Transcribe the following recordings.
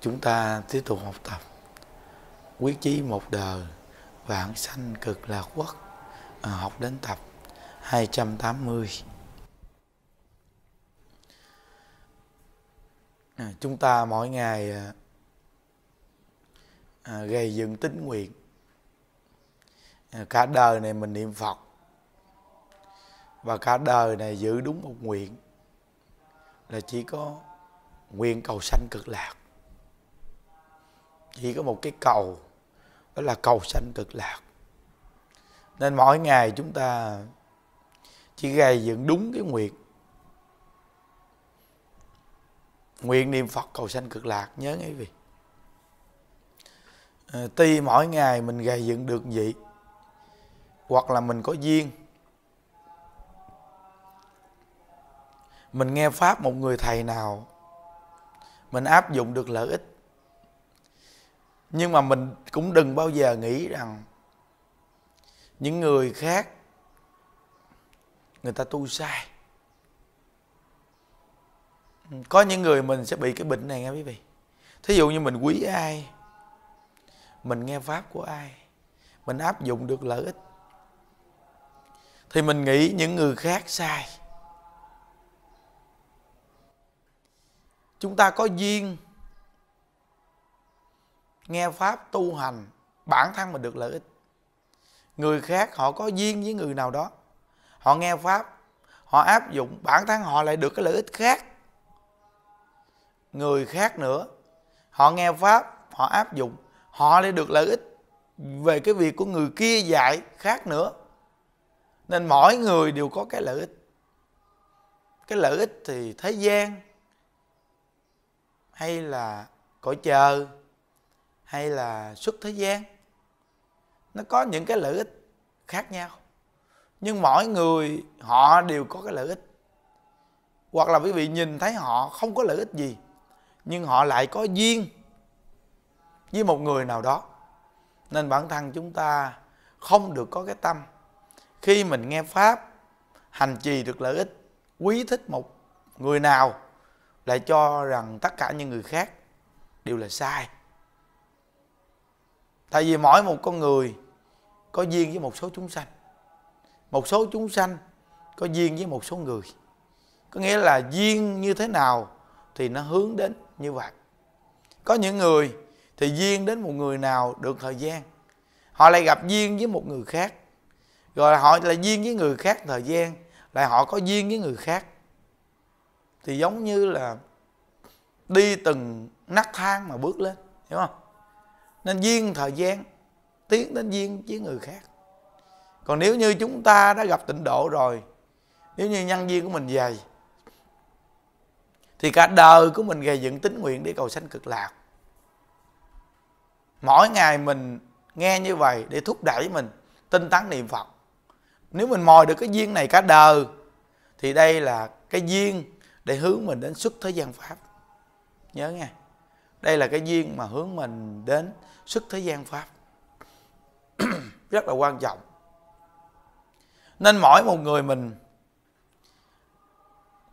chúng ta tiếp tục học tập quyết chí một đời vạn sanh cực lạc quốc à, học đến tập 280 à, chúng ta mỗi ngày à, à gây dựng tín nguyện à, cả đời này mình niệm Phật và cả đời này giữ đúng một nguyện là chỉ có nguyện cầu sanh cực lạc chỉ có một cái cầu đó là cầu sanh cực lạc nên mỗi ngày chúng ta chỉ gây dựng đúng cái nguyện nguyện niệm phật cầu sanh cực lạc nhớ ngay vị ờ, tuy mỗi ngày mình gây dựng được vậy hoặc là mình có duyên mình nghe pháp một người thầy nào mình áp dụng được lợi ích nhưng mà mình cũng đừng bao giờ nghĩ rằng những người khác người ta tu sai có những người mình sẽ bị cái bệnh này nghe quý vị thí dụ như mình quý ai mình nghe pháp của ai mình áp dụng được lợi ích thì mình nghĩ những người khác sai chúng ta có duyên nghe pháp tu hành bản thân mình được lợi ích người khác họ có duyên với người nào đó họ nghe pháp họ áp dụng bản thân họ lại được cái lợi ích khác người khác nữa họ nghe pháp họ áp dụng họ lại được lợi ích về cái việc của người kia dạy khác nữa nên mỗi người đều có cái lợi ích cái lợi ích thì thế gian hay là cõi chờ hay là xuất thế gian nó có những cái lợi ích khác nhau nhưng mỗi người họ đều có cái lợi ích hoặc là quý vị nhìn thấy họ không có lợi ích gì nhưng họ lại có duyên với một người nào đó nên bản thân chúng ta không được có cái tâm khi mình nghe pháp hành trì được lợi ích quý thích một người nào lại cho rằng tất cả những người khác đều là sai tại vì mỗi một con người có duyên với một số chúng sanh một số chúng sanh có duyên với một số người có nghĩa là duyên như thế nào thì nó hướng đến như vậy có những người thì duyên đến một người nào được thời gian họ lại gặp duyên với một người khác rồi họ lại duyên với người khác thời gian lại họ có duyên với người khác thì giống như là đi từng nấc thang mà bước lên hiểu không nên duyên thời gian tiến đến duyên với người khác còn nếu như chúng ta đã gặp tịnh độ rồi nếu như nhân duyên của mình dày thì cả đời của mình gây dựng tính nguyện để cầu sanh cực lạc mỗi ngày mình nghe như vậy để thúc đẩy mình tinh tấn niệm phật nếu mình mòi được cái duyên này cả đời thì đây là cái duyên để hướng mình đến xuất thế gian pháp nhớ nghe đây là cái duyên mà hướng mình đến sức thế gian pháp rất là quan trọng nên mỗi một người mình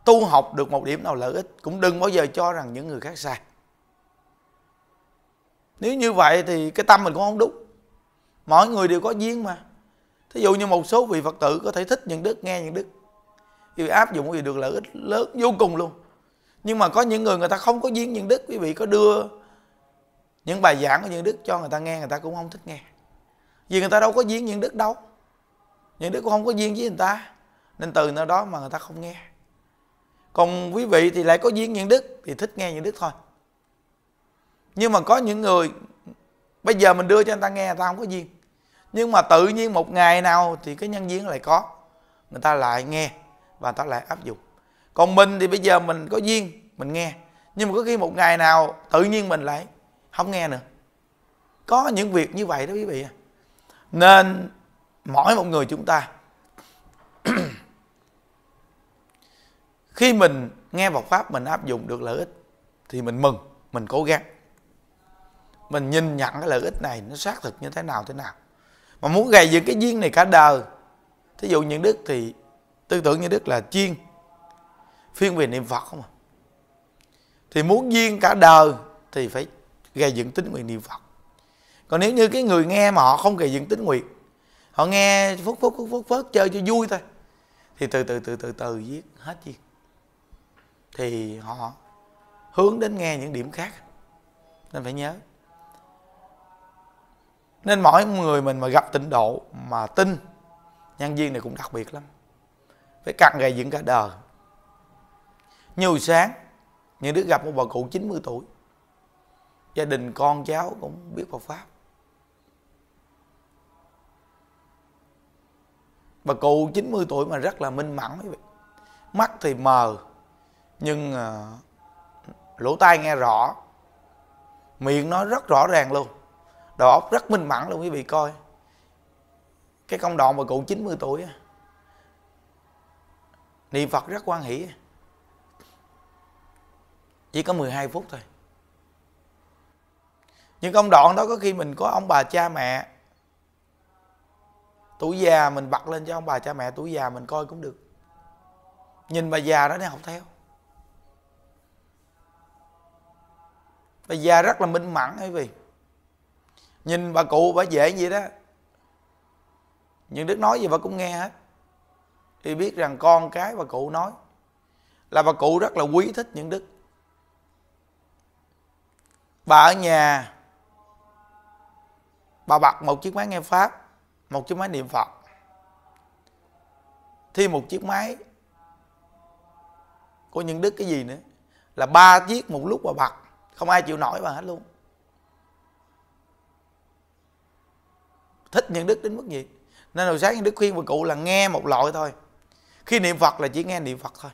tu học được một điểm nào lợi ích cũng đừng bao giờ cho rằng những người khác sai nếu như vậy thì cái tâm mình cũng không đúng mỗi người đều có duyên mà thí dụ như một số vị phật tử có thể thích những đức nghe những đức vì áp dụng thì được lợi ích lớn vô cùng luôn nhưng mà có những người người ta không có duyên nhân đức quý vị có đưa những bài giảng của nhân đức cho người ta nghe người ta cũng không thích nghe vì người ta đâu có duyên nhân đức đâu nhân đức cũng không có duyên với người ta nên từ nơi đó mà người ta không nghe còn quý vị thì lại có duyên nhân đức thì thích nghe nhân đức thôi nhưng mà có những người bây giờ mình đưa cho người ta nghe người ta không có duyên nhưng mà tự nhiên một ngày nào thì cái nhân duyên lại có người ta lại nghe và ta lại áp dụng còn mình thì bây giờ mình có duyên mình nghe nhưng mà có khi một ngày nào tự nhiên mình lại không nghe nữa có những việc như vậy đó quý vị nên mỗi một người chúng ta khi mình nghe vào pháp mình áp dụng được lợi ích thì mình mừng mình cố gắng mình nhìn nhận cái lợi ích này nó xác thực như thế nào thế nào mà muốn gầy dựng cái duyên này cả đời thí dụ như đức thì tư tưởng như đức là chuyên Phiên về niệm Phật không à Thì muốn duyên cả đời Thì phải gây dựng tính nguyện niệm Phật Còn nếu như cái người nghe mà họ không gây dựng tính nguyện Họ nghe phút phút phút phút phút chơi cho vui thôi Thì từ từ từ từ từ viết hết duyên Thì họ hướng đến nghe những điểm khác Nên phải nhớ Nên mỗi người mình mà gặp tịnh độ Mà tin Nhân duyên này cũng đặc biệt lắm Phải cặn gây dựng cả đời như sáng như đứa gặp một bà cụ 90 tuổi gia đình con cháu cũng biết Phật pháp bà cụ 90 tuổi mà rất là minh mẫn quý vị mắt thì mờ nhưng à, lỗ tai nghe rõ miệng nói rất rõ ràng luôn đầu óc rất minh mẫn luôn quý vị coi cái công đoạn bà cụ 90 tuổi niệm Phật rất quan hỷ chỉ có 12 phút thôi nhưng công đoạn đó có khi mình có ông bà cha mẹ tuổi già mình bật lên cho ông bà cha mẹ tuổi già mình coi cũng được nhìn bà già đó để học theo bà già rất là minh mẫn quý vị nhìn bà cụ bà dễ gì đó những đức nói gì bà cũng nghe hết thì biết rằng con cái bà cụ nói là bà cụ rất là quý thích những đức bà ở nhà bà bật một chiếc máy nghe pháp một chiếc máy niệm phật thêm một chiếc máy của những đức cái gì nữa là ba chiếc một lúc bà bật không ai chịu nổi bà hết luôn thích những đức đến mức gì nên hồi sáng những đức khuyên bà cụ là nghe một loại thôi khi niệm phật là chỉ nghe niệm phật thôi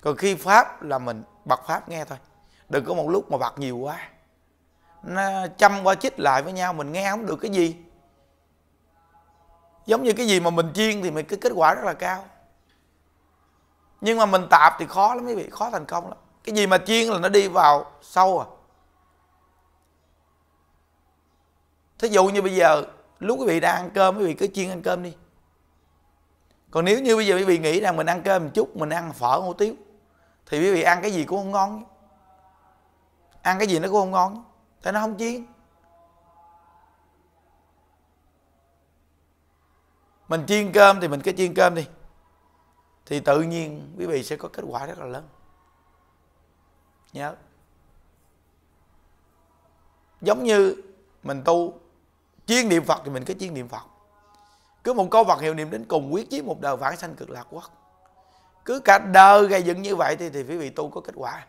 còn khi pháp là mình bật pháp nghe thôi đừng có một lúc mà bạc nhiều quá nó chăm qua chích lại với nhau mình nghe không được cái gì giống như cái gì mà mình chiên thì mình cái kết quả rất là cao nhưng mà mình tạp thì khó lắm quý vị khó thành công lắm cái gì mà chiên là nó đi vào sâu à thí dụ như bây giờ lúc quý vị đang ăn cơm quý vị cứ chiên ăn cơm đi còn nếu như bây giờ quý vị nghĩ rằng mình ăn cơm một chút mình ăn phở hủ tiếu thì quý vị ăn cái gì cũng không ngon ăn cái gì nó cũng không ngon tại nó không chiên mình chiên cơm thì mình cứ chiên cơm đi thì tự nhiên quý vị sẽ có kết quả rất là lớn nhớ giống như mình tu chiên niệm phật thì mình cứ chiên niệm phật cứ một câu Phật hiệu niệm đến cùng quyết chí một đời vãng sanh cực lạc quốc cứ cả đời gây dựng như vậy thì thì quý vị tu có kết quả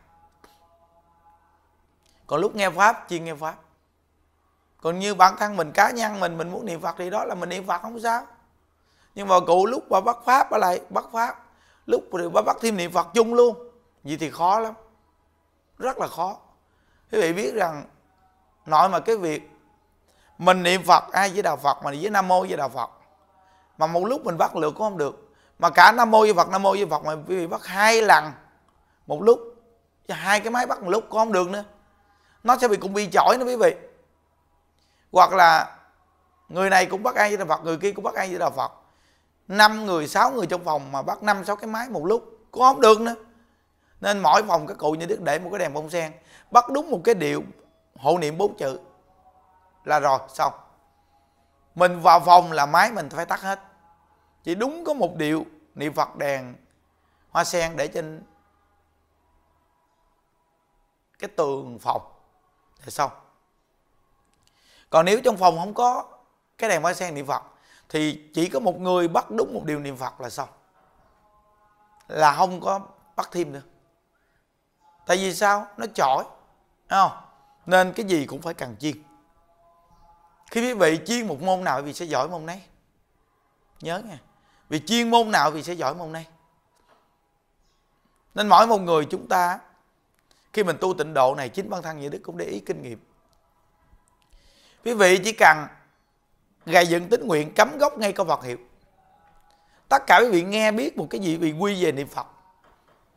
còn lúc nghe pháp chuyên nghe pháp còn như bản thân mình cá nhân mình mình muốn niệm phật thì đó là mình niệm phật không sao nhưng mà cụ lúc mà bắt pháp bà lại bắt pháp lúc thì bà bắt thêm niệm phật chung luôn vậy thì khó lắm rất là khó quý vị biết rằng nội mà cái việc mình niệm phật ai với đạo phật mà với nam mô với đạo phật mà một lúc mình bắt lượt cũng không được mà cả nam mô với phật nam mô với phật mà quý vị bắt hai lần một lúc hai cái máy bắt một lúc cũng không được nữa nó sẽ bị cũng bị chọi nữa quý vị hoặc là người này cũng bắt ai với đạo phật người kia cũng bắt ai với đạo phật năm người sáu người trong phòng mà bắt năm sáu cái máy một lúc cũng không được nữa nên mỗi phòng các cụ như đức để một cái đèn bông sen bắt đúng một cái điệu hộ niệm bốn chữ là rồi xong mình vào phòng là máy mình phải tắt hết chỉ đúng có một điệu niệm phật đèn hoa sen để trên cái tường phòng để xong còn nếu trong phòng không có cái đèn hoa sen niệm phật thì chỉ có một người bắt đúng một điều niệm phật là xong là không có bắt thêm nữa tại vì sao nó chỏi không nên cái gì cũng phải cần chiên khi quý vị chiên một môn nào thì sẽ giỏi môn nấy nhớ nha vì chuyên môn nào thì sẽ giỏi môn này nên mỗi một người chúng ta khi mình tu tịnh độ này chính bản thân Như Đức cũng để ý kinh nghiệm. Quý vị chỉ cần gài dựng tín nguyện cấm gốc ngay câu Phật hiệu. Tất cả quý vị nghe biết một cái gì bị quy về niệm Phật.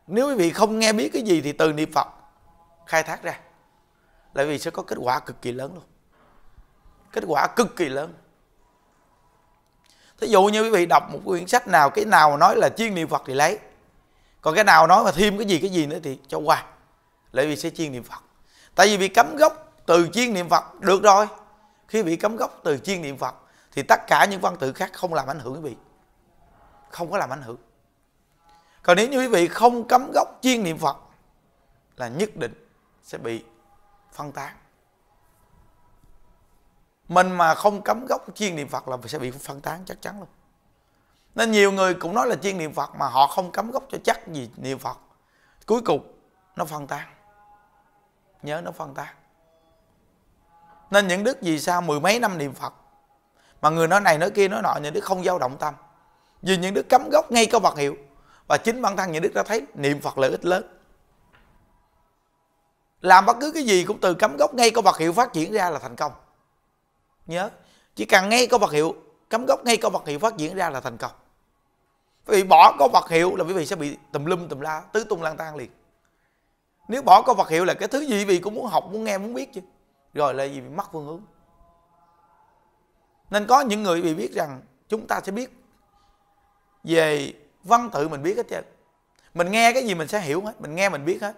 Nếu quý vị không nghe biết cái gì thì từ niệm Phật khai thác ra là vì sẽ có kết quả cực kỳ lớn luôn. Kết quả cực kỳ lớn. Thí dụ như quý vị đọc một quyển sách nào Cái nào nói là chuyên niệm Phật thì lấy Còn cái nào nói mà thêm cái gì cái gì nữa thì cho qua lại vì sẽ chiên niệm phật tại vì bị cấm gốc từ chiên niệm phật được rồi khi bị cấm gốc từ chiên niệm phật thì tất cả những văn tự khác không làm ảnh hưởng quý vị không có làm ảnh hưởng còn nếu như quý vị không cấm gốc chiên niệm phật là nhất định sẽ bị phân tán mình mà không cấm gốc chiên niệm phật là sẽ bị phân tán chắc chắn luôn nên nhiều người cũng nói là chiên niệm phật mà họ không cấm gốc cho chắc gì niệm phật cuối cùng nó phân tán nhớ nó phân tán nên những đức vì sao mười mấy năm niệm phật mà người nói này nói kia nói nọ những đức không dao động tâm vì những đức cấm gốc ngay câu vật hiệu và chính bản thân những đức đã thấy niệm phật lợi ích lớn làm bất cứ cái gì cũng từ cấm gốc ngay câu vật hiệu phát triển ra là thành công nhớ chỉ cần ngay câu vật hiệu cấm gốc ngay câu vật hiệu phát triển ra là thành công vì bỏ câu vật hiệu là quý vị sẽ bị tùm lum tùm la tứ tung lang tan liền nếu bỏ câu Phật hiệu là cái thứ gì vì cũng muốn học muốn nghe muốn biết chứ rồi là gì bị mất phương hướng nên có những người bị biết rằng chúng ta sẽ biết về văn tự mình biết hết trơn mình nghe cái gì mình sẽ hiểu hết mình nghe mình biết hết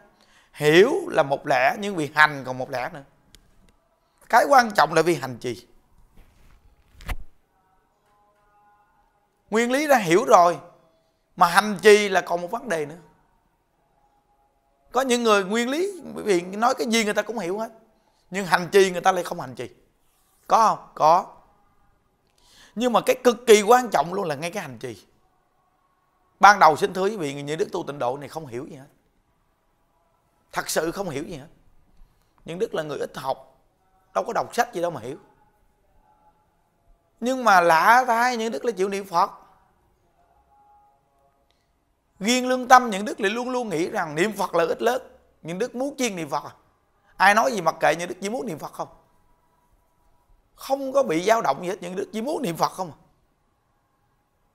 hiểu là một lẽ nhưng vì hành còn một lẽ nữa cái quan trọng là vì hành trì nguyên lý đã hiểu rồi mà hành trì là còn một vấn đề nữa có những người nguyên lý quý vị nói cái gì người ta cũng hiểu hết nhưng hành trì người ta lại không hành trì có không có nhưng mà cái cực kỳ quan trọng luôn là ngay cái hành trì ban đầu xin thưa quý vị như đức tu tịnh độ này không hiểu gì hết thật sự không hiểu gì hết nhưng đức là người ít học đâu có đọc sách gì đâu mà hiểu nhưng mà lạ thay những đức là chịu niệm phật riêng lương tâm những đức lại luôn luôn nghĩ rằng niệm phật là ít lớn những đức muốn chuyên niệm phật à ai nói gì mặc kệ những đức chỉ muốn niệm phật không không có bị dao động gì hết những đức chỉ muốn niệm phật không à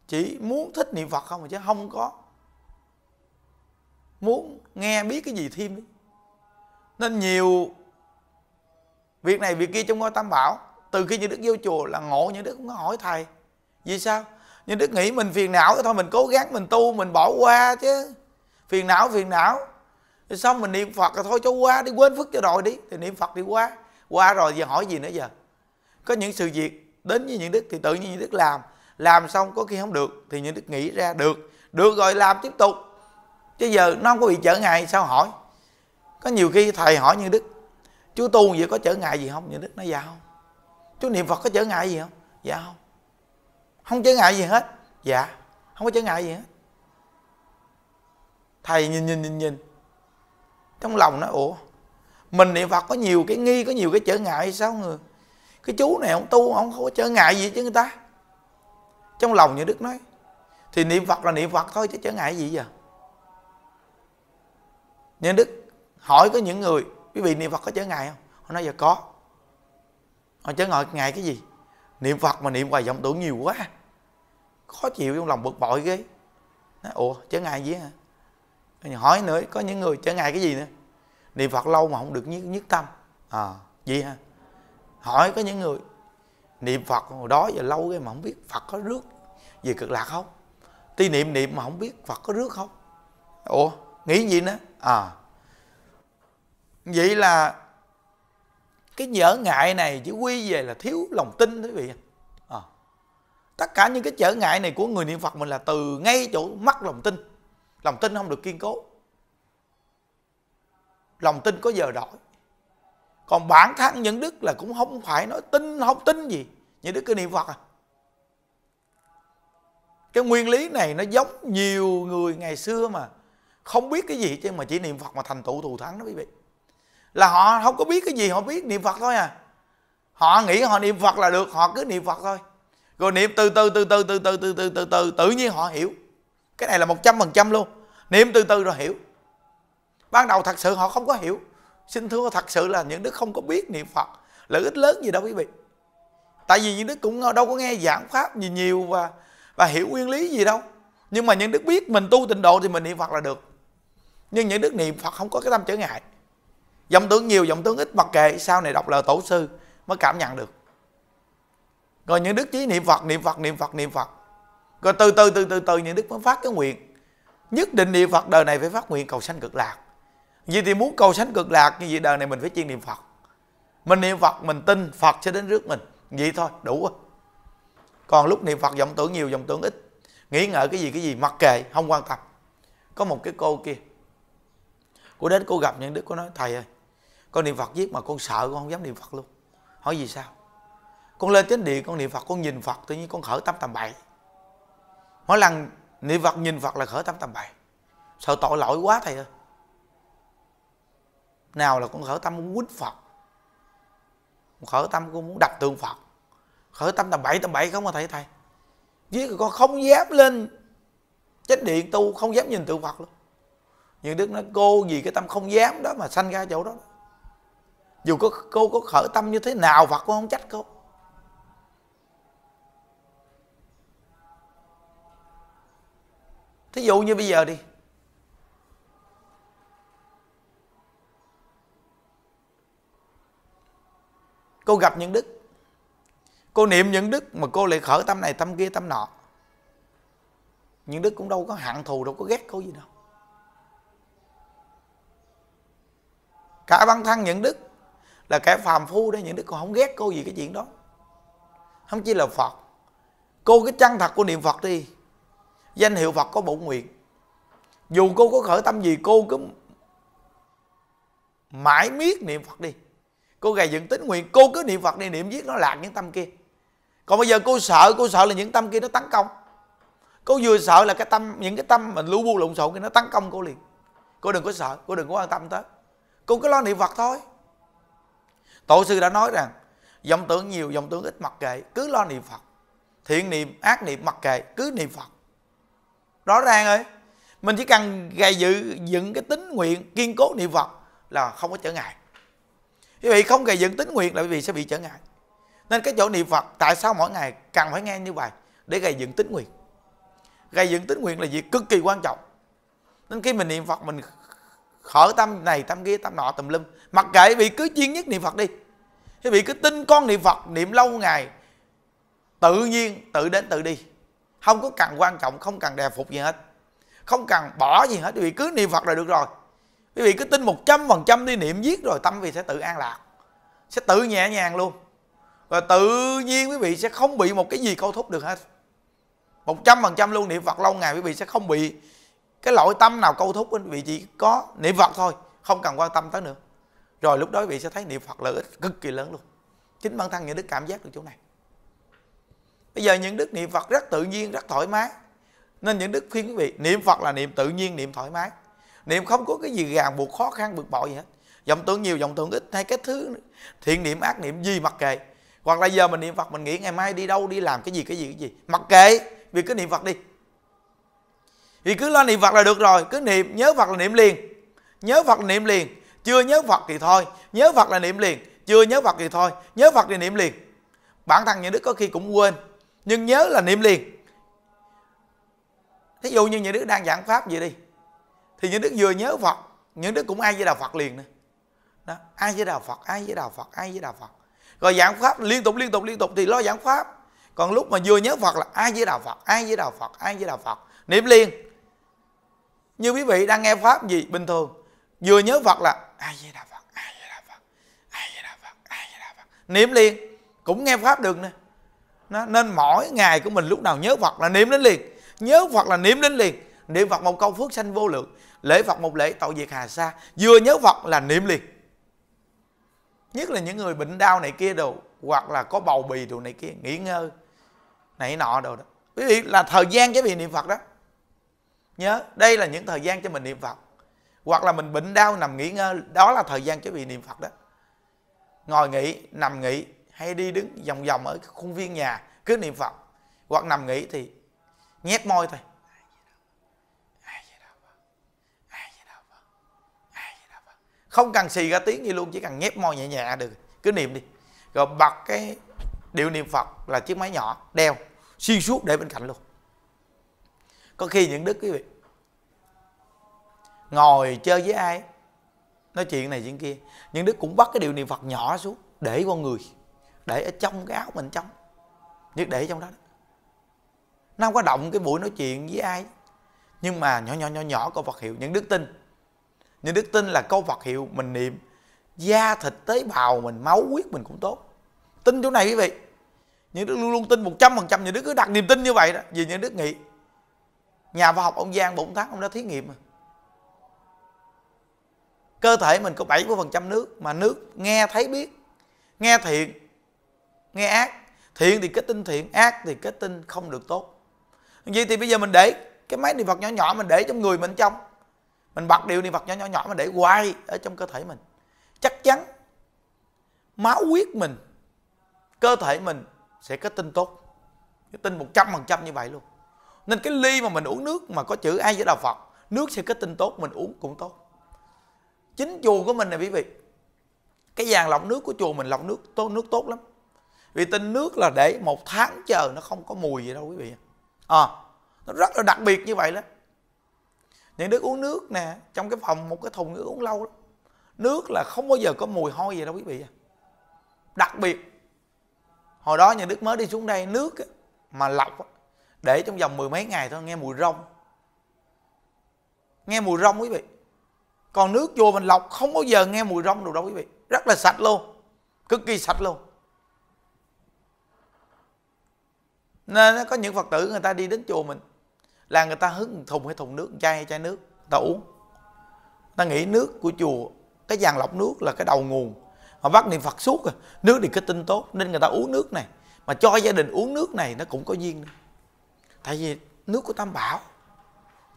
chỉ muốn thích niệm phật không à chứ không có muốn nghe biết cái gì thêm đi nên nhiều việc này việc kia trong ngôi tam bảo từ khi những đức vô chùa là ngộ những đức nó hỏi thầy vì sao nhưng đức nghĩ mình phiền não thôi mình cố gắng mình tu mình bỏ qua chứ phiền não phiền não thì xong mình niệm phật rồi thôi cho qua đi quên phức cho rồi đi thì niệm phật đi qua qua rồi giờ hỏi gì nữa giờ có những sự việc đến với những đức thì tự nhiên những đức làm làm xong có khi không được thì những đức nghĩ ra được được rồi làm tiếp tục chứ giờ nó không có bị trở ngại sao hỏi có nhiều khi thầy hỏi như đức chú tu vậy có trở ngại gì không như đức nói dạ không chú niệm phật có trở ngại gì không dạ không không chớ ngại gì hết dạ không có chớ ngại gì hết thầy nhìn nhìn nhìn nhìn trong lòng nó ủa mình niệm phật có nhiều cái nghi có nhiều cái trở ngại sao người cái chú này ông tu ông không có trở ngại gì chứ người ta trong lòng như đức nói thì niệm phật là niệm phật thôi chứ trở ngại gì giờ nên đức hỏi có những người quý vị niệm phật có trở ngại không họ nói giờ dạ có họ trở ngại ngại cái gì niệm phật mà niệm hoài vọng tưởng nhiều quá khó chịu trong lòng bực bội ghê nói, ủa chớ ngại gì hả hỏi nữa có những người chớ ngại cái gì nữa niệm phật lâu mà không được nhất nhất tâm à gì hả hỏi có những người niệm phật hồi đó giờ lâu ghê mà không biết phật có rước về cực lạc không Ti niệm niệm mà không biết phật có rước không ủa nghĩ gì nữa à vậy là cái dở ngại này chỉ quy về là thiếu lòng tin quý vị tất cả những cái trở ngại này của người niệm phật mình là từ ngay chỗ mất lòng tin lòng tin không được kiên cố lòng tin có giờ đổi còn bản thân những đức là cũng không phải nói tin không tin gì những đức cái niệm phật à cái nguyên lý này nó giống nhiều người ngày xưa mà không biết cái gì chứ mà chỉ niệm phật mà thành tựu thù thắng đó quý vị là họ không có biết cái gì họ biết niệm phật thôi à họ nghĩ họ niệm phật là được họ cứ niệm phật thôi rồi niệm từ từ từ từ từ từ từ từ từ từ tự nhiên họ hiểu cái này là một trăm phần trăm luôn niệm từ từ rồi hiểu ban đầu thật sự họ không có hiểu xin thưa thật sự là những đức không có biết niệm phật lợi ích lớn gì đâu quý vị tại vì những đức cũng đâu có nghe giảng pháp gì nhiều và và hiểu nguyên lý gì đâu nhưng mà những đức biết mình tu tịnh độ thì mình niệm phật là được nhưng những đức niệm Phật không có cái tâm trở ngại Dòng tướng nhiều, dòng tướng ít mặc kệ Sau này đọc lời tổ sư mới cảm nhận được rồi những đức chí niệm phật niệm phật niệm phật niệm phật rồi từ từ từ từ từ những đức mới phát cái nguyện nhất định niệm phật đời này phải phát nguyện cầu sanh cực lạc vì thì muốn cầu sanh cực lạc như vậy đời này mình phải chuyên niệm phật mình niệm phật mình tin phật sẽ đến rước mình vậy thôi đủ rồi còn lúc niệm phật vọng tưởng nhiều vọng tưởng ít nghĩ ngợi cái gì cái gì mặc kệ không quan tâm có một cái cô kia cô đến cô gặp những đức cô nói thầy ơi con niệm phật giết mà con sợ con không dám niệm phật luôn hỏi vì sao con lên chánh điện con niệm phật con nhìn phật tự nhiên con khởi tâm tầm bậy mỗi lần niệm phật nhìn phật là khởi tâm tầm bậy sợ tội lỗi quá thầy ơi nào là con khởi tâm muốn quýnh phật khởi tâm con muốn đập tượng phật khởi tâm tầm bậy tầm bậy không mà thầy thầy với con không dám lên chánh điện tu không dám nhìn tượng phật luôn nhưng đức nói cô vì cái tâm không dám đó mà sanh ra chỗ đó dù có cô có khởi tâm như thế nào phật cũng không trách cô thí dụ như bây giờ đi cô gặp những đức cô niệm những đức mà cô lại khởi tâm này tâm kia tâm nọ những đức cũng đâu có hạng thù đâu có ghét cô gì đâu cả bản thân những đức là kẻ phàm phu đấy những đức còn không ghét cô gì cái chuyện đó không chỉ là phật cô cái chân thật của niệm phật đi danh hiệu Phật có bổ nguyện dù cô có khởi tâm gì cô cứ mãi miết niệm Phật đi cô gầy dựng tính nguyện cô cứ niệm Phật đi niệm giết nó lạc những tâm kia còn bây giờ cô sợ cô sợ là những tâm kia nó tấn công cô vừa sợ là cái tâm những cái tâm mình lu bu lộn xộn kia nó tấn công cô liền cô đừng có sợ cô đừng có quan tâm tới cô cứ lo niệm Phật thôi tổ sư đã nói rằng vọng tưởng nhiều vọng tưởng ít mặc kệ cứ lo niệm Phật thiện niệm ác niệm mặc kệ cứ niệm Phật rõ ràng rồi mình chỉ cần gầy dự dựng cái tính nguyện kiên cố niệm phật là không có trở ngại quý vị không gầy dựng tính nguyện là quý vị sẽ bị trở ngại nên cái chỗ niệm phật tại sao mỗi ngày cần phải nghe như vậy để gầy dựng tính nguyện gầy dựng tính nguyện là việc cực kỳ quan trọng nên khi mình niệm phật mình khởi tâm này tâm kia tâm nọ tùm lum mặc kệ vị cứ chuyên nhất niệm phật đi quý vị cứ tin con niệm phật niệm lâu ngày tự nhiên tự đến tự đi không có cần quan trọng không cần đề phục gì hết không cần bỏ gì hết quý vị cứ niệm phật là được rồi quý vị cứ tin một trăm phần trăm đi niệm giết rồi tâm vị sẽ tự an lạc sẽ tự nhẹ nhàng luôn và tự nhiên quý vị sẽ không bị một cái gì câu thúc được hết một trăm phần trăm luôn niệm phật lâu ngày quý vị sẽ không bị cái lỗi tâm nào câu thúc quý vị chỉ có niệm phật thôi không cần quan tâm tới nữa rồi lúc đó quý vị sẽ thấy niệm phật lợi ích cực kỳ lớn luôn chính bản thân những đức cảm giác được chỗ này bây giờ những đức niệm phật rất tự nhiên rất thoải mái nên những đức khuyên quý vị niệm phật là niệm tự nhiên niệm thoải mái niệm không có cái gì ràng buộc khó khăn bực bội gì hết dòng tưởng nhiều dòng tưởng ít hay cái thứ thiện niệm ác niệm gì mặc kệ hoặc là giờ mình niệm phật mình nghĩ ngày mai đi đâu đi làm cái gì cái gì cái gì mặc kệ vì cứ niệm phật đi vì cứ lo niệm phật là được rồi cứ niệm nhớ phật là niệm liền nhớ phật là niệm liền chưa nhớ phật thì thôi nhớ phật là niệm liền chưa nhớ phật thì thôi nhớ phật thì niệm liền bản thân những đức có khi cũng quên nhưng nhớ là niệm liền thí dụ như những đứa đang giảng pháp gì đi thì những đứa vừa nhớ phật những đứa cũng ai với đạo phật liền nữa đó. ai với đạo phật ai với đạo phật ai với đạo phật rồi giảng pháp liên tục liên tục liên tục thì lo giảng pháp còn lúc mà vừa nhớ phật là ai với đạo phật ai với đạo phật ai với đạo phật niệm liền như quý vị đang nghe pháp gì bình thường vừa nhớ phật là ai với đạo phật ai với đạo phật ai với đạo phật ai với đà phật niệm liền cũng nghe pháp được nữa nên mỗi ngày của mình lúc nào nhớ Phật là niệm đến liền nhớ Phật là niệm đến liền niệm Phật một câu phước sanh vô lượng lễ Phật một lễ tội diệt hà sa vừa nhớ Phật là niệm liền nhất là những người bệnh đau này kia đồ hoặc là có bầu bì đồ này kia nghỉ ngơi này nọ đồ đó quý vị là thời gian cho mình niệm Phật đó nhớ đây là những thời gian cho mình niệm Phật hoặc là mình bệnh đau nằm nghỉ ngơi đó là thời gian cho mình niệm Phật đó ngồi nghỉ nằm nghỉ hay đi đứng vòng vòng ở khuôn viên nhà cứ niệm phật hoặc nằm nghỉ thì nhét môi thôi không cần xì ra tiếng gì luôn chỉ cần nhét môi nhẹ nhẹ được cứ niệm đi rồi bật cái điệu niệm phật là chiếc máy nhỏ đeo xuyên suốt để bên cạnh luôn có khi những đức quý vị ngồi chơi với ai nói chuyện này chuyện kia những đức cũng bắt cái điều niệm phật nhỏ xuống để con người để ở trong cái áo mình trong nhất để trong đó, đó nó không có động cái buổi nói chuyện với ai nhưng mà nhỏ nhỏ nhỏ nhỏ câu vật hiệu những đức tin những đức tin là câu vật hiệu mình niệm da thịt tế bào mình máu huyết mình cũng tốt tin chỗ này quý vị những đức luôn luôn tin 100% những đức cứ đặt niềm tin như vậy đó vì những đức nghĩ nhà khoa học ông Giang Bụng tháng ông đã thí nghiệm mà cơ thể mình có 70% nước mà nước nghe thấy biết nghe thiện nghe ác thiện thì kết tinh thiện ác thì kết tinh không được tốt vậy thì bây giờ mình để cái máy niệm phật nhỏ nhỏ mình để trong người mình trong mình bật điều niệm phật nhỏ nhỏ nhỏ mình để hoài ở trong cơ thể mình chắc chắn máu huyết mình cơ thể mình sẽ kết tinh tốt kết tinh một trăm phần trăm như vậy luôn nên cái ly mà mình uống nước mà có chữ ai với đạo phật nước sẽ kết tinh tốt mình uống cũng tốt chính chùa của mình này quý vị cái dàn lọc nước của chùa mình lọc nước tốt nước tốt lắm vì tinh nước là để một tháng chờ nó không có mùi gì đâu quý vị à, nó rất là đặc biệt như vậy đó những đứa uống nước nè trong cái phòng một cái thùng nước uống lâu lắm nước là không bao giờ có mùi hôi gì đâu quý vị đặc biệt hồi đó nhà đức mới đi xuống đây nước mà lọc để trong vòng mười mấy ngày thôi nghe mùi rong nghe mùi rong quý vị còn nước chùa mình lọc không bao giờ nghe mùi rong đâu đâu quý vị rất là sạch luôn cực kỳ sạch luôn nên có những phật tử người ta đi đến chùa mình là người ta hứng thùng hay thùng nước chai hay chai nước người ta uống người ta nghĩ nước của chùa cái dàn lọc nước là cái đầu nguồn họ bắt niệm phật suốt rồi à. nước thì cái tinh tốt nên người ta uống nước này mà cho gia đình uống nước này nó cũng có duyên nữa. tại vì nước của tam bảo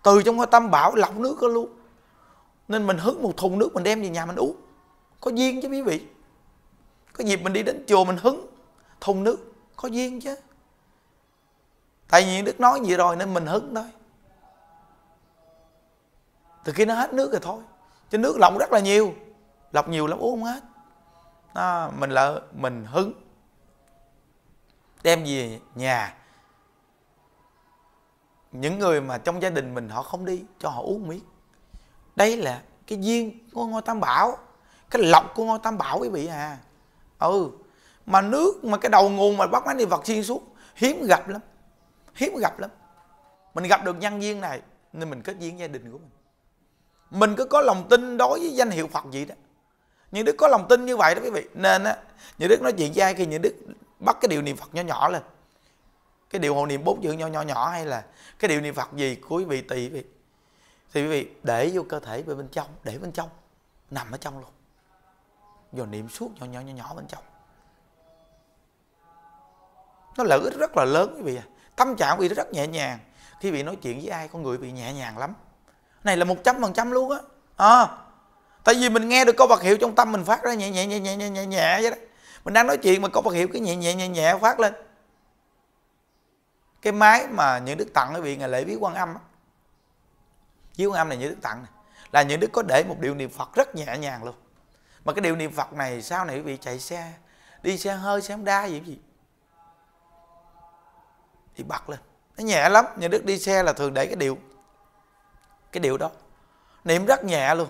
từ trong cái tam bảo lọc nước đó luôn nên mình hứng một thùng nước mình đem về nhà mình uống có duyên chứ quý vị có dịp mình đi đến chùa mình hứng thùng nước có duyên chứ tại vì đức nói gì rồi nên mình hứng thôi từ khi nó hết nước rồi thôi chứ nước lọc rất là nhiều lọc nhiều lắm uống hết à, mình lỡ mình hứng đem về nhà những người mà trong gia đình mình họ không đi cho họ uống miếng đây là cái duyên của ngôi tam bảo cái lọc của ngôi tam bảo quý vị à ừ mà nước mà cái đầu nguồn mà bắt máy đi vật xuyên suốt hiếm gặp lắm hiếm gặp lắm mình gặp được nhân viên này nên mình kết duyên gia đình của mình mình cứ có lòng tin đối với danh hiệu phật gì đó những đức có lòng tin như vậy đó quý vị nên á như đức nói chuyện với ai khi như đức bắt cái điều niệm phật nhỏ nhỏ lên cái điều hộ niệm bốn chữ nhỏ nhỏ nhỏ hay là cái điều niệm phật gì của quý vị tùy vị thì quý vị để vô cơ thể về bên trong để bên trong nằm ở trong luôn rồi niệm suốt nhỏ nhỏ nhỏ nhỏ bên trong nó lợi ích rất là lớn quý vị à tâm trạng vị rất nhẹ nhàng khi bị nói chuyện với ai con người bị nhẹ nhàng lắm này là một trăm phần trăm luôn á à, tại vì mình nghe được câu vật hiệu trong tâm mình phát ra nhẹ nhẹ nhẹ nhẹ nhẹ nhẹ nhẹ vậy đó mình đang nói chuyện mà câu vật hiệu cứ nhẹ nhẹ nhẹ nhẹ phát lên cái máy mà những đức tặng quý vị ngày lễ viết quan âm viết quan âm này những đức tặng này, là những đức có để một điều niệm phật rất nhẹ nhàng luôn mà cái điều niệm phật này sau này quý vị chạy xe đi xe hơi xe đa gì gì thì bật lên nó nhẹ lắm nhà đức đi xe là thường để cái điệu cái điệu đó niệm rất nhẹ luôn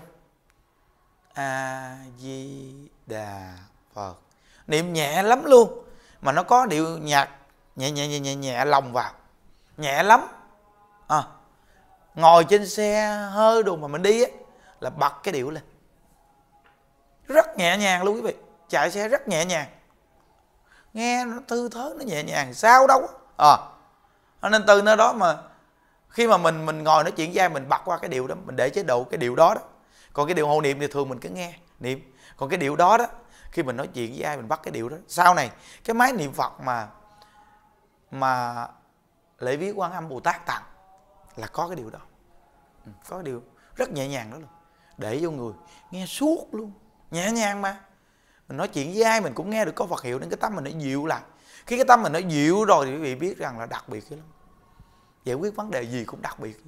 a di đà phật niệm nhẹ lắm luôn mà nó có điệu nhạc nhẹ nhẹ nhẹ nhẹ nhẹ lòng vào nhẹ lắm à, ngồi trên xe hơi đồ mà mình đi á là bật cái điệu lên rất nhẹ nhàng luôn quý vị chạy xe rất nhẹ nhàng nghe nó thư thớt nó nhẹ nhàng sao đâu à nên từ nơi đó mà khi mà mình mình ngồi nói chuyện với ai mình bật qua cái điều đó mình để chế độ cái điều đó đó còn cái điều hộ niệm thì thường mình cứ nghe niệm còn cái điều đó đó khi mình nói chuyện với ai mình bắt cái điều đó sau này cái máy niệm phật mà mà lễ viết quan âm bồ tát tặng là có cái điều đó ừ, có cái điều rất nhẹ nhàng đó luôn để vô người nghe suốt luôn nhẹ nhàng mà mình nói chuyện với ai mình cũng nghe được có phật hiệu nên cái tâm mình nó dịu lại khi cái tâm mình nó dịu rồi thì quý vị biết rằng là đặc biệt cái lắm giải quyết vấn đề gì cũng đặc biệt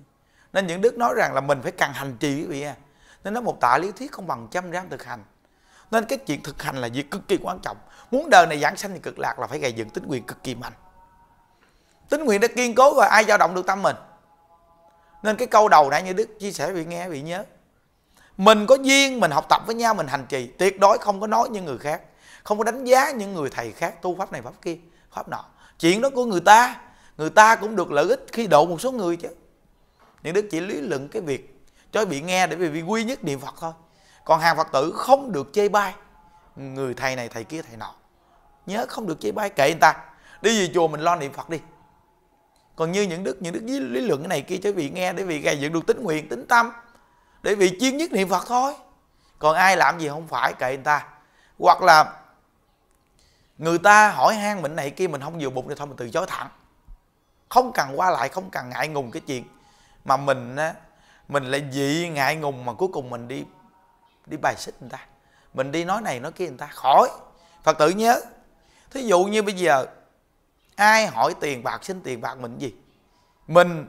nên những đức nói rằng là mình phải cần hành trì quý vị à. nên nó một tạ lý thuyết không bằng trăm gram thực hành nên cái chuyện thực hành là việc cực kỳ quan trọng muốn đời này giảng sanh thì cực lạc là phải gây dựng tính quyền cực kỳ mạnh tính nguyện đã kiên cố rồi ai dao động được tâm mình nên cái câu đầu nãy như đức chia sẻ vị nghe vị nhớ mình có duyên mình học tập với nhau mình hành trì tuyệt đối không có nói như người khác không có đánh giá những người thầy khác tu pháp này pháp kia pháp nọ chuyện đó của người ta người ta cũng được lợi ích khi độ một số người chứ những đức chỉ lý luận cái việc cho bị nghe để vì quy nhất niệm phật thôi còn hàng phật tử không được chê bai người thầy này thầy kia thầy nọ nhớ không được chê bai kệ người ta đi về chùa mình lo niệm phật đi còn như những đức những đức lý luận cái này kia cho vị nghe để vì gây dựng được tính nguyện tính tâm để vì chiên nhất niệm phật thôi còn ai làm gì không phải kệ người ta hoặc là người ta hỏi han mình này kia mình không vừa bụng thì thôi mình từ chối thẳng không cần qua lại không cần ngại ngùng cái chuyện mà mình á mình lại dị ngại ngùng mà cuối cùng mình đi đi bài xích người ta mình đi nói này nói kia người ta khỏi phật tử nhớ thí dụ như bây giờ ai hỏi tiền bạc xin tiền bạc mình gì mình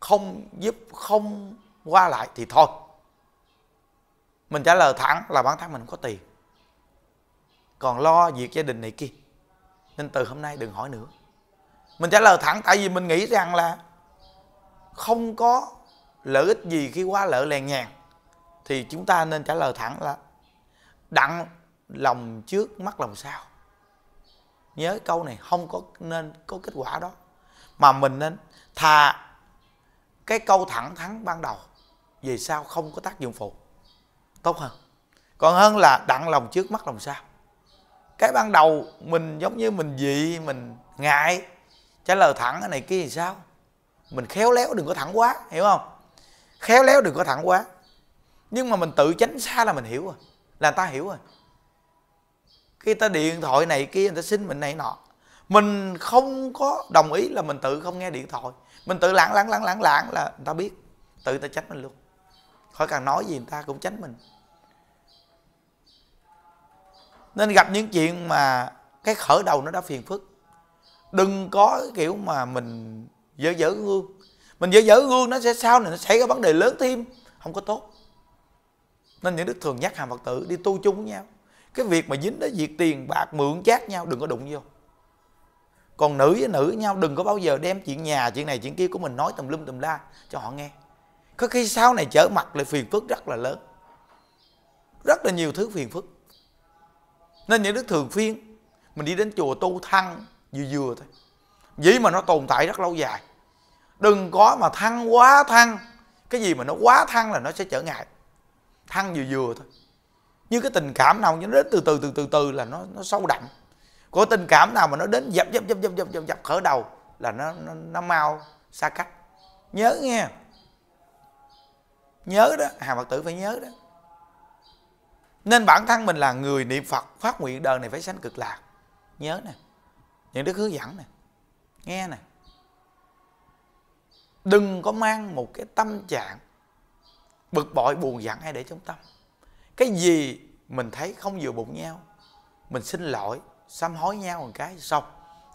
không giúp không qua lại thì thôi mình trả lời thẳng là bản thân mình có tiền còn lo việc gia đình này kia nên từ hôm nay đừng hỏi nữa mình trả lời thẳng tại vì mình nghĩ rằng là không có lợi ích gì khi quá lợi lèn nhàn thì chúng ta nên trả lời thẳng là đặng lòng trước mắt lòng sau nhớ câu này không có nên có kết quả đó mà mình nên thà cái câu thẳng thắn ban đầu về sau không có tác dụng phụ tốt hơn còn hơn là đặng lòng trước mắt lòng sau cái ban đầu mình giống như mình dị mình ngại trả lời thẳng cái này kia thì sao mình khéo léo đừng có thẳng quá hiểu không khéo léo đừng có thẳng quá nhưng mà mình tự tránh xa là mình hiểu rồi là người ta hiểu rồi khi ta điện thoại này kia người ta xin mình này nọ mình không có đồng ý là mình tự không nghe điện thoại mình tự lãng lãng lãng lãng lãng là người ta biết tự người ta tránh mình luôn khỏi cần nói gì người ta cũng tránh mình nên gặp những chuyện mà cái khởi đầu nó đã phiền phức đừng có kiểu mà mình dở dở gương mình dở dở gương nó sẽ sau này nó xảy ra vấn đề lớn thêm không có tốt nên những đức thường nhắc hàm phật tử đi tu chung với nhau cái việc mà dính đến việc tiền bạc mượn chát nhau đừng có đụng vô còn nữ với nữ với nhau đừng có bao giờ đem chuyện nhà chuyện này chuyện kia của mình nói tùm lum tùm la cho họ nghe có khi sau này trở mặt lại phiền phức rất là lớn rất là nhiều thứ phiền phức nên những đức thường phiên mình đi đến chùa tu thăng dưa dưa thôi vậy mà nó tồn tại rất lâu dài đừng có mà thăng quá thăng cái gì mà nó quá thăng là nó sẽ trở ngại thăng vừa vừa thôi như cái tình cảm nào nó đến từ từ từ từ từ là nó nó sâu đậm có tình cảm nào mà nó đến dập dập dập dập dập dập, dập khởi đầu là nó, nó nó mau xa cách nhớ nghe nhớ đó hàng phật tử phải nhớ đó nên bản thân mình là người niệm phật phát nguyện đời này phải sanh cực lạc nhớ nè những đức hướng dẫn này nghe này đừng có mang một cái tâm trạng bực bội buồn giận hay để trong tâm cái gì mình thấy không vừa bụng nhau mình xin lỗi sám hối nhau một cái xong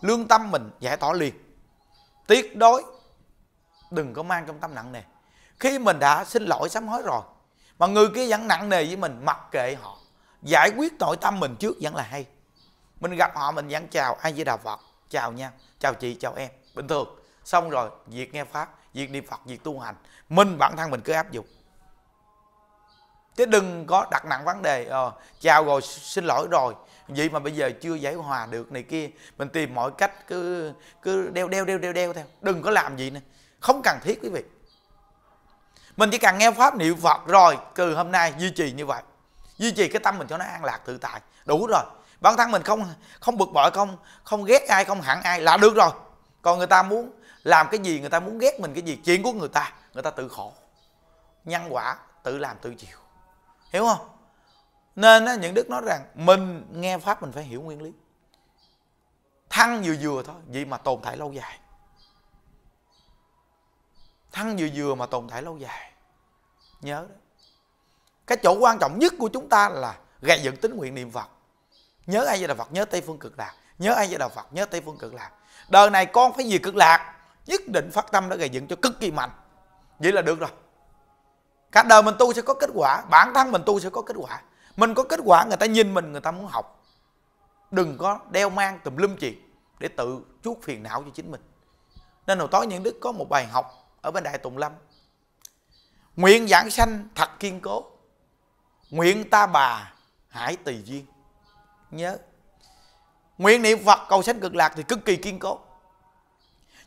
lương tâm mình giải tỏa liền tuyệt đối đừng có mang trong tâm nặng nề khi mình đã xin lỗi sám hối rồi mà người kia vẫn nặng nề với mình mặc kệ họ giải quyết tội tâm mình trước vẫn là hay mình gặp họ mình vẫn chào ai với đà phật chào nha chào chị chào em bình thường xong rồi việc nghe pháp việc niệm phật việc tu hành mình bản thân mình cứ áp dụng chứ đừng có đặt nặng vấn đề ờ, chào rồi xin lỗi rồi vậy mà bây giờ chưa giải hòa được này kia mình tìm mọi cách cứ cứ đeo đeo đeo đeo đeo theo đừng có làm gì nữa không cần thiết quý vị mình chỉ cần nghe pháp niệm phật rồi từ hôm nay duy trì như vậy duy trì cái tâm mình cho nó an lạc tự tại đủ rồi bản thân mình không không bực bội không không ghét ai không hẳn ai là được rồi còn người ta muốn làm cái gì người ta muốn ghét mình cái gì chuyện của người ta người ta tự khổ nhân quả tự làm tự chịu hiểu không nên á, những đức nói rằng mình nghe pháp mình phải hiểu nguyên lý thăng vừa vừa thôi vậy mà tồn tại lâu dài thăng vừa vừa mà tồn tại lâu dài nhớ đó cái chỗ quan trọng nhất của chúng ta là gây dựng tính nguyện niệm phật nhớ ai với đạo phật nhớ tây phương cực lạc nhớ ai với đạo phật nhớ tây phương cực lạc đời này con phải gì cực lạc nhất định phát tâm đã gây dựng cho cực kỳ mạnh vậy là được rồi cả đời mình tu sẽ có kết quả bản thân mình tu sẽ có kết quả mình có kết quả người ta nhìn mình người ta muốn học đừng có đeo mang tùm lum chuyện để tự chuốt phiền não cho chính mình nên hồi tối những đức có một bài học ở bên đại tùng lâm nguyện giảng sanh thật kiên cố nguyện ta bà hải tùy duyên nhớ nguyện niệm phật cầu sanh cực lạc thì cực kỳ kiên cố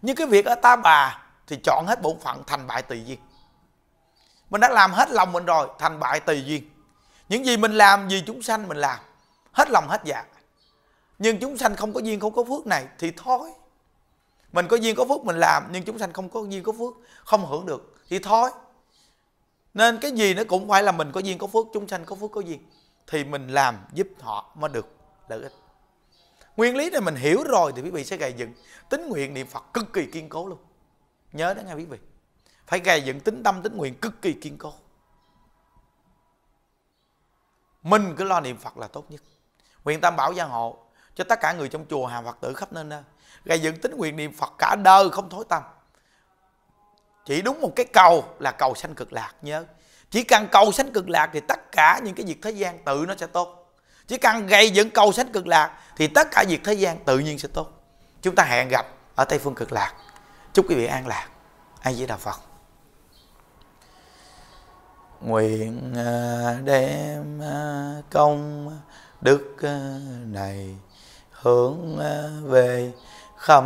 nhưng cái việc ở ta bà thì chọn hết bổn phận thành bại tùy duyên mình đã làm hết lòng mình rồi thành bại tùy duyên những gì mình làm vì chúng sanh mình làm hết lòng hết dạ nhưng chúng sanh không có duyên không có phước này thì thôi mình có duyên có phước mình làm nhưng chúng sanh không có duyên có phước không hưởng được thì thôi nên cái gì nó cũng phải là mình có duyên có phước chúng sanh có phước có duyên thì mình làm giúp họ mới được lợi ích nguyên lý này mình hiểu rồi thì quý vị sẽ gây dựng tính nguyện niệm phật cực kỳ kiên cố luôn nhớ đó nghe quý vị phải gây dựng tính tâm tính nguyện cực kỳ kiên cố mình cứ lo niệm phật là tốt nhất nguyện tam bảo gia hộ cho tất cả người trong chùa hàng phật tử khắp nơi nơi gầy dựng tính nguyện niệm phật cả đời không thối tâm chỉ đúng một cái cầu là cầu sanh cực lạc nhớ chỉ cần cầu sánh cực lạc thì tất cả những cái việc thế gian tự nó sẽ tốt chỉ cần gây dựng cầu sánh cực lạc thì tất cả việc thế gian tự nhiên sẽ tốt chúng ta hẹn gặp ở tây phương cực lạc chúc quý vị an lạc ai với đạo phật nguyện à, đem à, công đức à, này hướng về khắp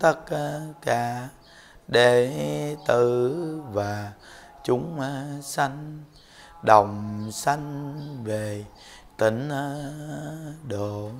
tất cả đệ tử và chúng à, sanh đồng sanh về tịnh à, độ